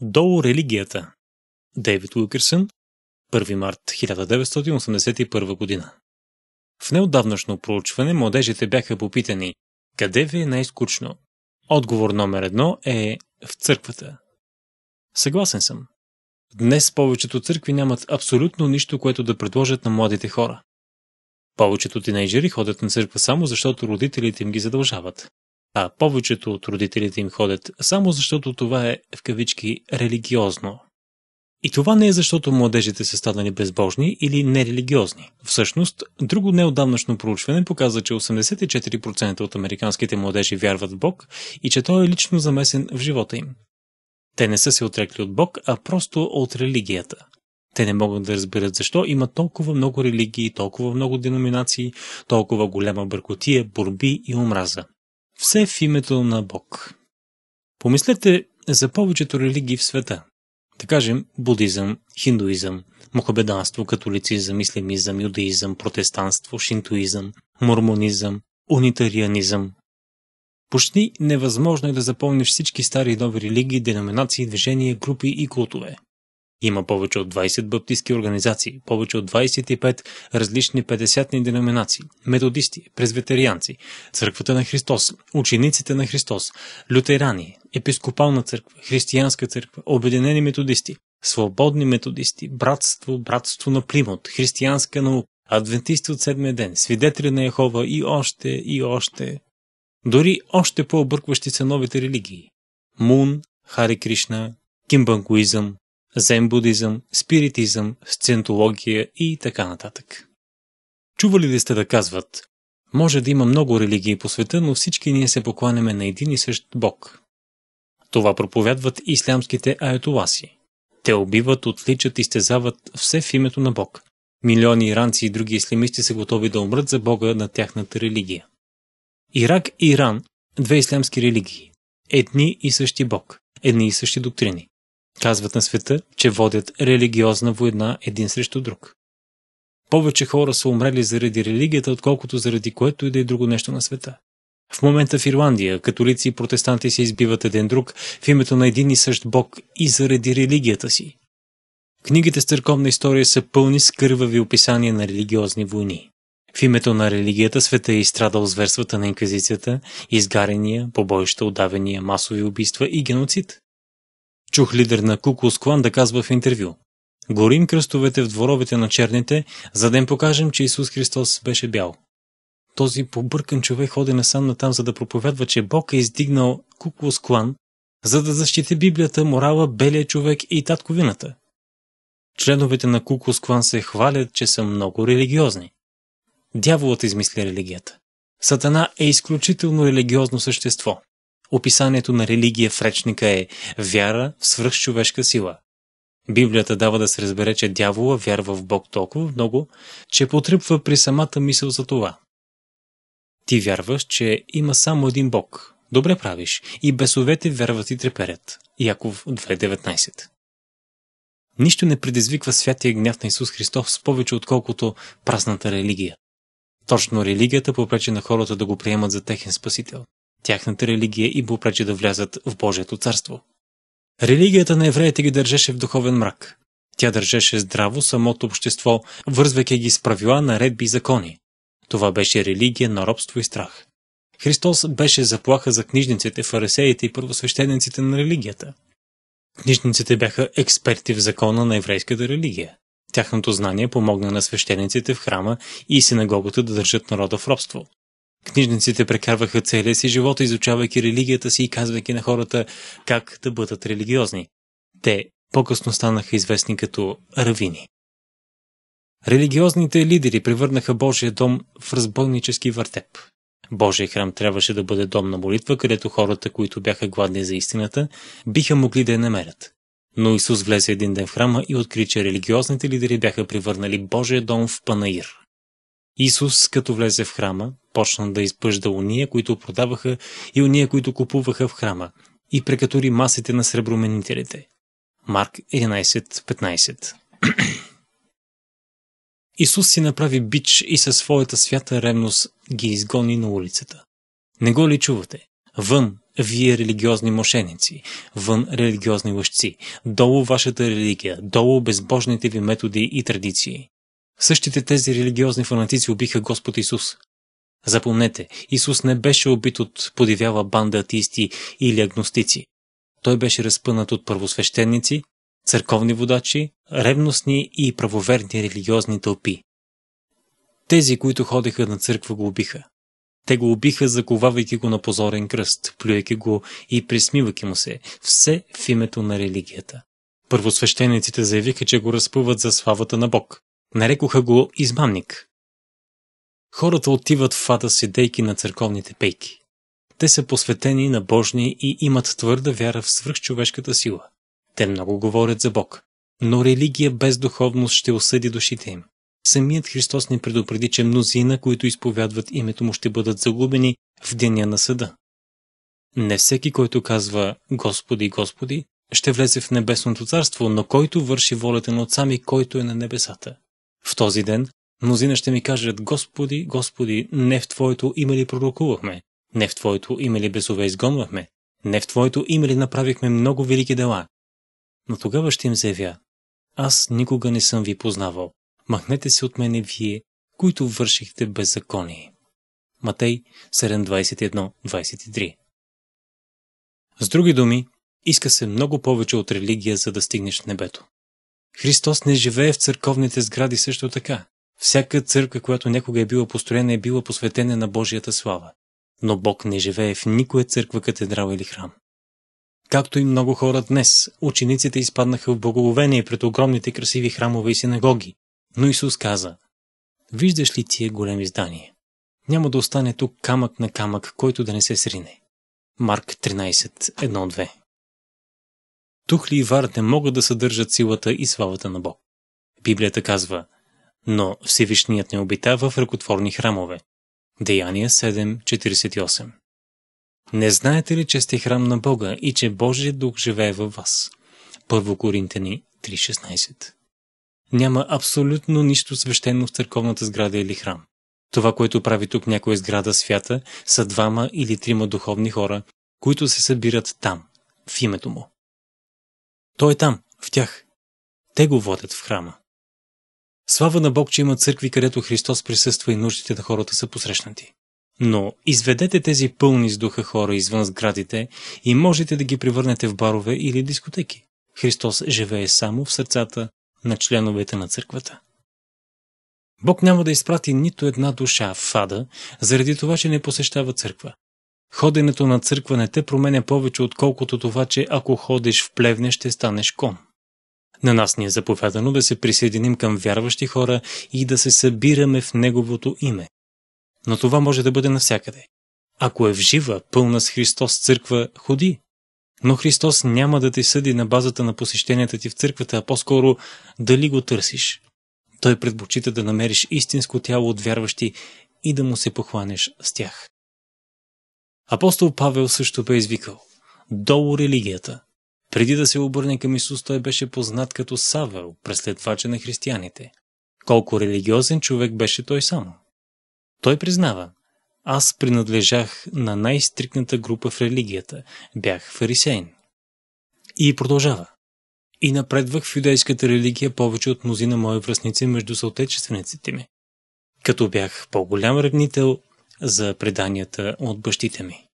Долу религията. Дейвид Уилкерсън, 1 март 1981 година. В неодавнашно проучване младежите бяха попитани къде ви е най-скучно. Отговор номер едно е в църквата. Съгласен съм. Днес повечето църкви нямат абсолютно нищо, което да предложат на младите хора. Повечето тинейджери ходят на църква само защото родителите им ги задължават а повечето от родителите им ходят само защото това е в кавички религиозно. И това не е защото младежите са станали безбожни или нерелигиозни. Всъщност, друго неодавнашно проучване показва, че 84% от американските младежи вярват в Бог и че той е лично замесен в живота им. Те не са се отрекли от Бог, а просто от религията. Те не могат да разберат защо има толкова много религии, толкова много деноминации, толкова голяма бъркотия, борби и омраза. Все в името на Бог. Помислете за повечето религии в света. Да кажем будизъм, хиндуизъм, мохабеданство, католицизъм, ислемизъм, юдеизъм, протестанство, шинтуизъм, мормонизъм, унитарианизъм. Почти невъзможно е да запомниш всички стари и нови религии, деноминации, движения, групи и култове. Има повече от 20 баптистски организации, повече от 25 различни 50-ни деноминации, методисти, презветерианци, Църквата на Христос, учениците на Христос, лютерани, епископална църква, християнска църква, обединени методисти, свободни методисти, братство, братство на Плимот, християнска наука, адвентисти от седмия ден, свидетели на Яхова и още, и още. Дори още по-объркващи са новите религии. Мун, Хари Кришна, кимбанкуизъм, зен-будизъм, спиритизъм, сцентология и така нататък. Чували ли сте да казват, може да има много религии по света, но всички ние се покланяме на един и същ Бог. Това проповядват ислямските аятоласи. Те убиват, отличат и стезават все в името на Бог. Милиони иранци и други ислямисти са готови да умрат за Бога на тяхната религия. Ирак и Иран – две ислямски религии. Едни и същи Бог, едни и същи доктрини. Казват на света, че водят религиозна война един срещу друг. Повече хора са умрели заради религията, отколкото заради което и да е друго нещо на света. В момента в Ирландия католици и протестанти се избиват един друг в името на един и същ Бог и заради религията си. Книгите с църковна история са пълни с кървави описания на религиозни войни. В името на религията света е изстрадал зверствата на инквизицията, изгарения, побоища, удавения, масови убийства и геноцид. Чух лидер на Кукус Клан да казва в интервю. Горим кръстовете в дворовете на черните, за да им покажем, че Исус Христос беше бял. Този побъркан човек ходи насам натам, за да проповядва, че Бог е издигнал Кукус Клан, за да защити Библията, морала, белия човек и татковината. Членовете на Кукус Клан се хвалят, че са много религиозни. Дяволът измисли религията. Сатана е изключително религиозно същество. Описанието на религия в речника е вяра в свръхчовешка сила. Библията дава да се разбере, че дявола вярва в Бог толкова много, че потръпва при самата мисъл за това. Ти вярваш, че има само един Бог. Добре правиш. И бесовете вярват и треперят. Яков 2.19 Нищо не предизвиква святия гняв на Исус Христос с повече отколкото празната религия. Точно религията попречи на хората да го приемат за техен спасител. Тяхната религия и попречи да влязат в Божието царство. Религията на евреите ги държеше в духовен мрак. Тя държеше здраво самото общество, вързвайки ги с правила, наредби и закони. Това беше религия на робство и страх. Христос беше заплаха за книжниците, фарисеите и първосвещениците на религията. Книжниците бяха експерти в закона на еврейската религия. Тяхното знание помогна на свещениците в храма и синагогата да държат народа в робство. Книжниците прекарваха целия си живот, изучавайки религията си и казвайки на хората как да бъдат религиозни. Те по-късно станаха известни като равини. Религиозните лидери превърнаха Божия дом в разбойнически въртеп. Божия храм трябваше да бъде дом на молитва, където хората, които бяха гладни за истината, биха могли да я намерят. Но Исус влезе един ден в храма и откри, че религиозните лидери бяха превърнали Божия дом в панаир. Исус, като влезе в храма, почна да изпъжда уния, които продаваха и уния, които купуваха в храма, и прекатори масите на среброменителите. Марк 11.15 Исус си направи бич и със своята свята ревност ги изгони на улицата. Не го ли чувате? Вън, вие религиозни мошеници, вън религиозни лъжци, долу вашата религия, долу безбожните ви методи и традиции. Същите тези религиозни фанатици убиха Господ Исус. Запомнете, Исус не беше убит от подивяла банда атеисти или агностици. Той беше разпънат от първосвещеници, църковни водачи, ревностни и правоверни религиозни тълпи. Тези, които ходеха на църква, го убиха. Те го убиха, заковавайки го на позорен кръст, плюйки го и присмивайки му се, все в името на религията. Първосвещениците заявиха, че го разпъват за славата на Бог. Нарекоха го измамник. Хората отиват в ада седейки на църковните пейки. Те са посветени на Божни и имат твърда вяра в свръхчовешката сила. Те много говорят за Бог, но религия без духовност ще осъди душите им. Самият Христос ни предупреди, че мнозина, които изповядват името му, ще бъдат загубени в деня на съда. Не всеки, който казва Господи, Господи, ще влезе в небесното царство, но който върши волята на Отца ми, който е на небесата. В този ден мнозина ще ми кажат, Господи, Господи, не в Твоето име ли пророкувахме? Не в Твоето име ли бесове изгонвахме? Не в Твоето име ли направихме много велики дела? Но тогава ще им заявя, аз никога не съм ви познавал. Махнете се от мене вие, които вършихте беззаконие. Матей 7.2123 С други думи, иска се много повече от религия, за да стигнеш в небето. Христос не живее в църковните сгради също така. Всяка църква, която някога е била построена, е била посветена на Божията слава. Но Бог не живее в никоя църква, катедрал или храм. Както и много хора днес, учениците изпаднаха в боголовение пред огромните красиви храмове и синагоги. Но Исус каза, «Виждаш ли тия големи здания? Няма да остане тук камък на камък, който да не се срине». Марк 13, 1-2 тухли и вар не могат да съдържат силата и славата на Бог. Библията казва, но Всевишният не обитава в ръкотворни храмове. Деяния 7.48 Не знаете ли, че сте храм на Бога и че Божия дух живее във вас? Първо Коринтени 3.16 Няма абсолютно нищо свещено в църковната сграда или храм. Това, което прави тук някоя сграда свята, са двама или трима духовни хора, които се събират там, в името му. Той е там, в тях. Те го водят в храма. Слава на Бог, че има църкви, където Христос присъства и нуждите на хората са посрещнати. Но изведете тези пълни с духа хора извън сградите и можете да ги превърнете в барове или дискотеки. Христос живее само в сърцата на членовете на църквата. Бог няма да изпрати нито една душа в ада, заради това, че не посещава църква. Ходенето на църква не те променя повече, отколкото това, че ако ходиш в плевне, ще станеш кон. На нас ни е заповядано да се присъединим към вярващи хора и да се събираме в Неговото име. Но това може да бъде навсякъде. Ако е в жива, пълна с Христос църква, ходи. Но Христос няма да те съди на базата на посещенията ти в църквата, а по-скоро дали го търсиш. Той предпочита да намериш истинско тяло от вярващи и да му се похванеш с тях. Апостол Павел също бе извикал «Долу религията!» Преди да се обърне към Исус, той беше познат като Савел, преследвача на християните. Колко религиозен човек беше той само. Той признава, аз принадлежах на най-стрикната група в религията, бях фарисейн. И продължава. И напредвах в юдейската религия повече от мнозина мои връзници между съотечествениците ми. Като бях по-голям ревнител, за преданията от бащите ми.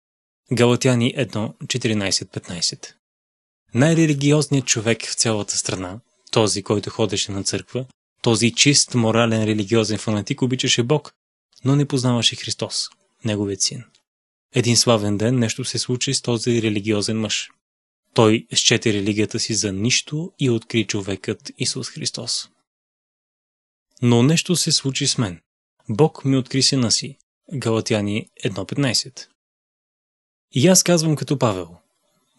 Галатяни 1.14.15 Най-религиозният човек в цялата страна, този, който ходеше на църква, този чист морален религиозен фанатик обичаше Бог, но не познаваше Христос, неговият син. Един славен ден нещо се случи с този религиозен мъж. Той счете религията си за нищо и откри човекът Исус Христос. Но нещо се случи с мен. Бог ми откри сина си, Галатяни 1.15. И аз казвам като Павел.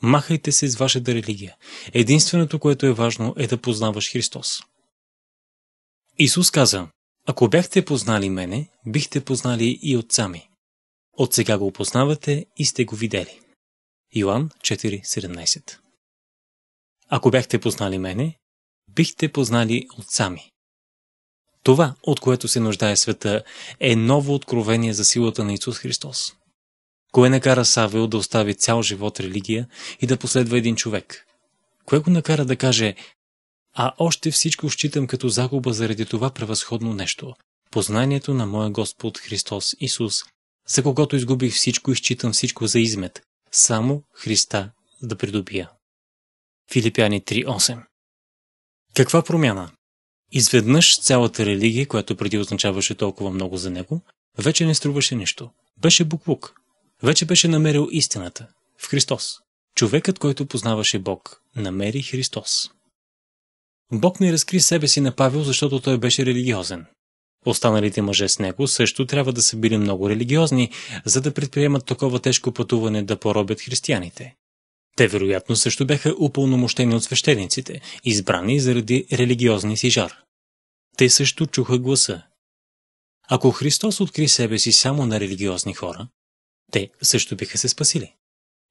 Махайте се с вашата религия. Единственото, което е важно, е да познаваш Христос. Исус каза, ако бяхте познали мене, бихте познали и отца ми. От сега го опознавате и сте го видели. Йоан 4.17 Ако бяхте познали мене, бихте познали отца ми. Това, от което се нуждае света, е ново откровение за силата на Исус Христос. Кое накара Савел да остави цял живот религия и да последва един човек? Кое го накара да каже «А още всичко считам като загуба заради това превъзходно нещо – познанието на моя Господ Христос Исус, за когото изгубих всичко и считам всичко за измет, само Христа да придобия». Филипяни 3.8 Каква промяна? Изведнъж цялата религия, която преди означаваше толкова много за него, вече не струваше нищо. Беше буклук. Вече беше намерил истината. В Христос. Човекът, който познаваше Бог, намери Христос. Бог не разкри себе си на Павел, защото той беше религиозен. Останалите мъже с него също трябва да са били много религиозни, за да предприемат такова тежко пътуване да поробят християните. Те вероятно също бяха упълномощени от свещениците, избрани заради религиозния си жар. Те също чуха гласа. Ако Христос откри себе си само на религиозни хора, те също биха се спасили.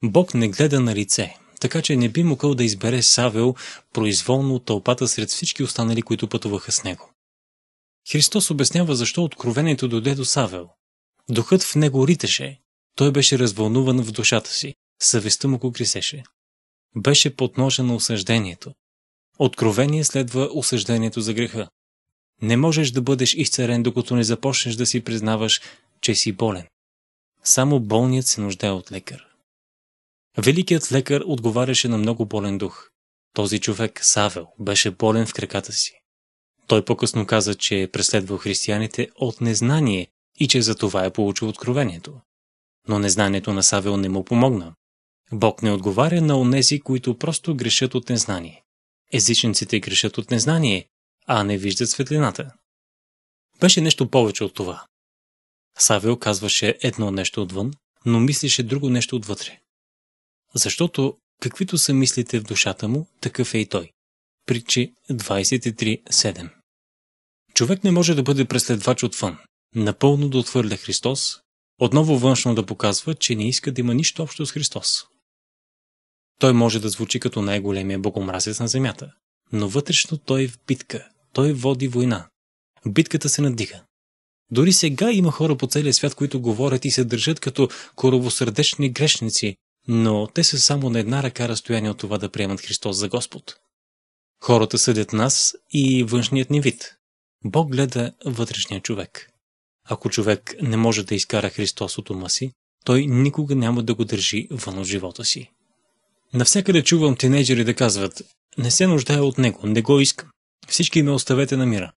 Бог не гледа на лице, така че не би могъл да избере Савел произволно от тълпата сред всички останали, които пътуваха с него. Христос обяснява защо откровението дойде до Савел. Духът в него ритеше. Той беше развълнуван в душата си. Съвестта му го гризеше. Беше под ножа на осъждението. Откровение следва осъждението за греха. Не можеш да бъдеш изцерен, докато не започнеш да си признаваш, че си болен. Само болният се нуждае от лекар. Великият лекар отговаряше на много болен дух. Този човек, Савел, беше болен в краката си. Той по-късно каза, че е преследвал християните от незнание и че за това е получил откровението. Но незнанието на Савел не му помогна. Бог не отговаря на онези, които просто грешат от незнание. Езичниците грешат от незнание, а не виждат светлината. Беше нещо повече от това. Савел казваше едно нещо отвън, но мислеше друго нещо отвътре. Защото каквито са мислите в душата му, такъв е и той. Причи 23.7 Човек не може да бъде преследвач отвън, напълно да отвърля Христос, отново външно да показва, че не иска да има нищо общо с Христос. Той може да звучи като най-големия богомразец на земята, но вътрешно той е в битка, той води война. Битката се надига. Дори сега има хора по целия свят, които говорят и се държат като коровосърдечни грешници, но те са само на една ръка разстояние от това да приемат Христос за Господ. Хората съдят нас и външният ни вид. Бог гледа вътрешния човек. Ако човек не може да изкара Христос от ума си, той никога няма да го държи вън от живота си. Навсякъде чувам тинейджери да казват «Не се нуждая от него, не го искам, всички ме оставете на мира».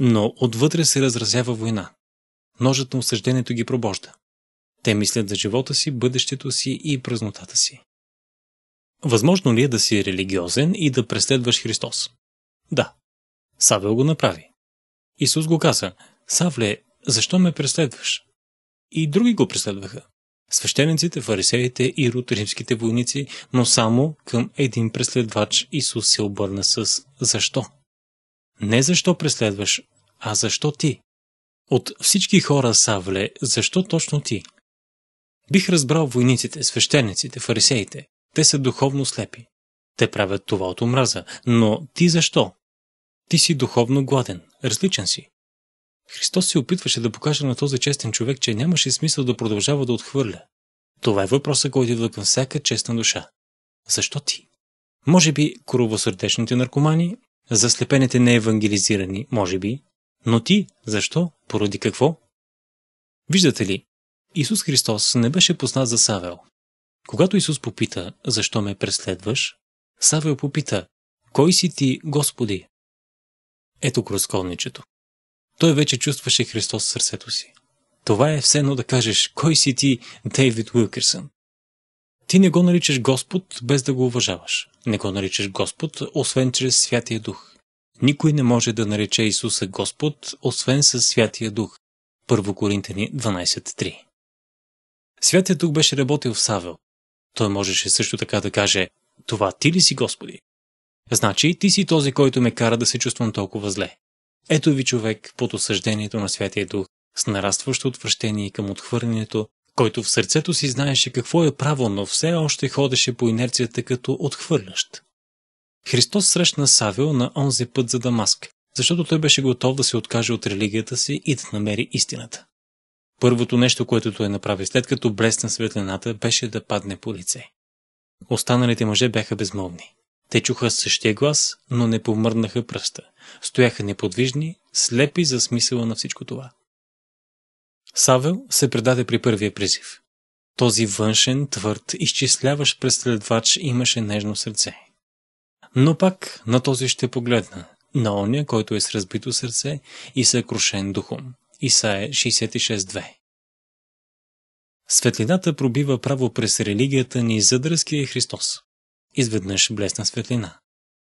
Но отвътре се разразява война. Ножът на осъждението ги пробожда. Те мислят за живота си, бъдещето си и празнотата си. Възможно ли е да си религиозен и да преследваш Христос? Да. Савел го направи. Исус го каза, Савле, защо ме преследваш? И други го преследваха свещениците, фарисеите и римските войници, но само към един преследвач Исус се обърна с «Защо?». Не защо преследваш, а защо ти? От всички хора, Савле, защо точно ти? Бих разбрал войниците, свещениците, фарисеите. Те са духовно слепи. Те правят това от омраза, но ти защо? Ти си духовно гладен, различен си. Христос се опитваше да покаже на този честен човек, че нямаше смисъл да продължава да отхвърля. Това е въпросът, който идва към всяка честна душа. Защо ти? Може би коровосърдечните наркомани, заслепените неевангелизирани, може би, но ти защо? Поради какво? Виждате ли, Исус Христос не беше познат за Савел. Когато Исус попита, защо ме преследваш, Савел попита, кой си ти, Господи? Ето кръсколничето. Той вече чувстваше Христос в сърцето си. Това е все едно да кажеш, кой си ти, Дейвид Уилкерсън? Ти не го наричаш Господ, без да го уважаваш. Не го наричаш Господ, освен чрез Святия Дух. Никой не може да нарече Исуса Господ, освен със Святия Дух. 1 Коринтени 12.3 Святия Дух беше работил в Савел. Той можеше също така да каже, това ти ли си, Господи? Значи ти си този, който ме кара да се чувствам толкова зле. Ето ви човек под осъждението на Святия Дух, с нарастващо отвращение към отхвърлянето, който в сърцето си знаеше какво е право, но все още ходеше по инерцията като отхвърлящ. Христос срещна Савел на онзи път за Дамаск, защото той беше готов да се откаже от религията си и да намери истината. Първото нещо, което той направи след като блесна светлината, беше да падне по лице. Останалите мъже бяха безмолвни. Те чуха същия глас, но не помърнаха пръста. Стояха неподвижни, слепи за смисъла на всичко това. Савел се предаде при първия призив. Този външен, твърд, изчисляващ преследвач имаше нежно сърце. Но пак на този ще погледна, на оня, който е с разбито сърце и съкрушен духом. Исае 66.2 Светлината пробива право през религията ни за дръзкия е Христос. Изведнъж блесна светлина.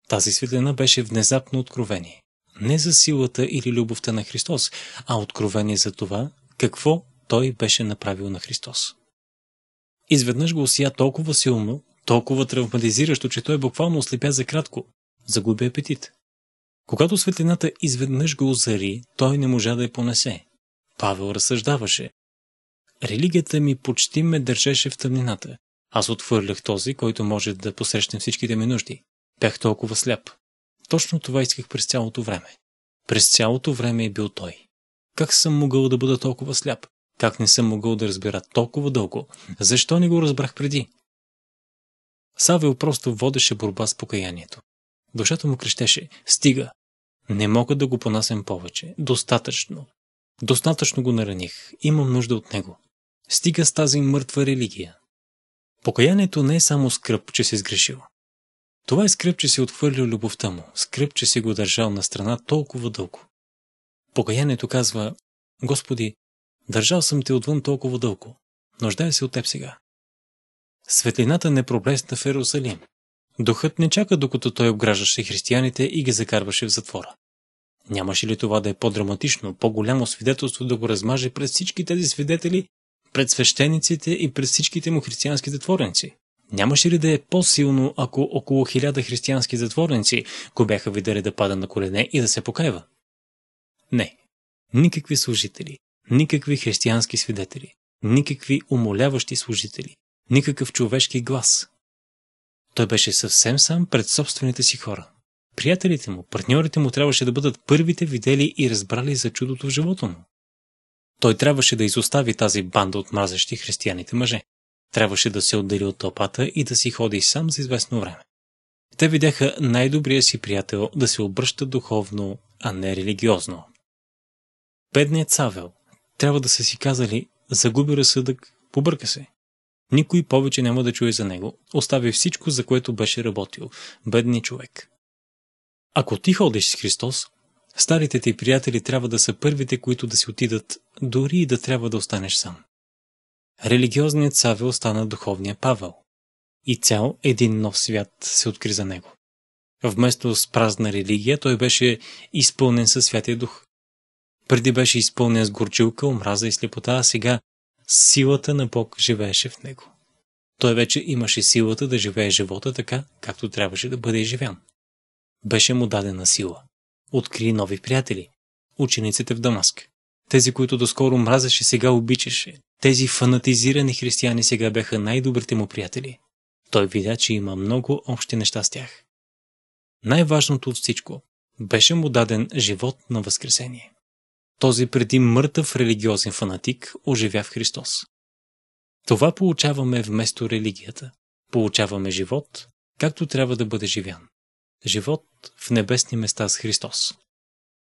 Тази светлина беше внезапно откровение. Не за силата или любовта на Христос, а откровение за това, какво той беше направил на Христос. Изведнъж го осия толкова силно, толкова травматизиращо, че той буквално ослепя за кратко, загуби апетит. Когато светлината изведнъж го озари, той не можа да я понесе. Павел разсъждаваше. Религията ми почти ме държеше в тъмнината. Аз отвърлях този, който може да посрещне всичките ми нужди. Бях толкова сляп. Точно това исках през цялото време. През цялото време е бил той. Как съм могъл да бъда толкова сляп? Как не съм могъл да разбира толкова дълго? Защо не го разбрах преди? Савел просто водеше борба с покаянието. Душата му крещеше «Стига! Не мога да го понасям повече. Достатъчно. Достатъчно го нараних. Имам нужда от него. Стига с тази мъртва религия. Покаянието не е само скръп, че си е сгрешил. Това е скръп, че си е отхвърлил любовта му, скръп, че си го е държал на страна толкова дълго. Покаянието казва, Господи, държал съм те отвън толкова дълго, нуждая се от теб сега. Светлината не проблесна в Ерусалим. Духът не чака, докато той обграждаше християните и ги закарваше в затвора. Нямаше ли това да е по-драматично, по-голямо свидетелство да го размаже през всички тези свидетели пред свещениците и пред всичките му християнски затворници. Нямаше ли да е по-силно, ако около хиляда християнски затворници го бяха видели да пада на колене и да се покаива? Не. Никакви служители, никакви християнски свидетели, никакви умоляващи служители, никакъв човешки глас. Той беше съвсем сам пред собствените си хора. Приятелите му, партньорите му трябваше да бъдат първите видели и разбрали за чудото в живота му. Той трябваше да изостави тази банда от мразещи християните мъже. Трябваше да се отдели от тълпата и да си ходи сам за известно време. Те видяха най-добрия си приятел да се обръща духовно, а не религиозно. Бедният Савел трябва да са си казали загуби разсъдък, побърка се. Никой повече няма да чуе за него, остави всичко, за което беше работил. Бедният човек. Ако ти ходиш с Христос, Старите ти приятели трябва да са първите, които да си отидат, дори и да трябва да останеш сам. Религиозният Савел стана духовния Павел. И цял един нов свят се откри за него. Вместо с празна религия, той беше изпълнен със Святия Дух. Преди беше изпълнен с горчилка, омраза и слепота, а сега силата на Бог живееше в него. Той вече имаше силата да живее живота така, както трябваше да бъде живян. Беше му дадена сила. Откри нови приятели. Учениците в Дамаск. Тези, които доскоро мразеше, сега обичаше. Тези фанатизирани християни сега бяха най-добрите му приятели. Той видя, че има много общи неща с тях. Най-важното от всичко беше му даден живот на Възкресение. Този преди мъртъв религиозен фанатик оживя в Христос. Това получаваме вместо религията. Получаваме живот, както трябва да бъде живян. Живот в небесни места с Христос.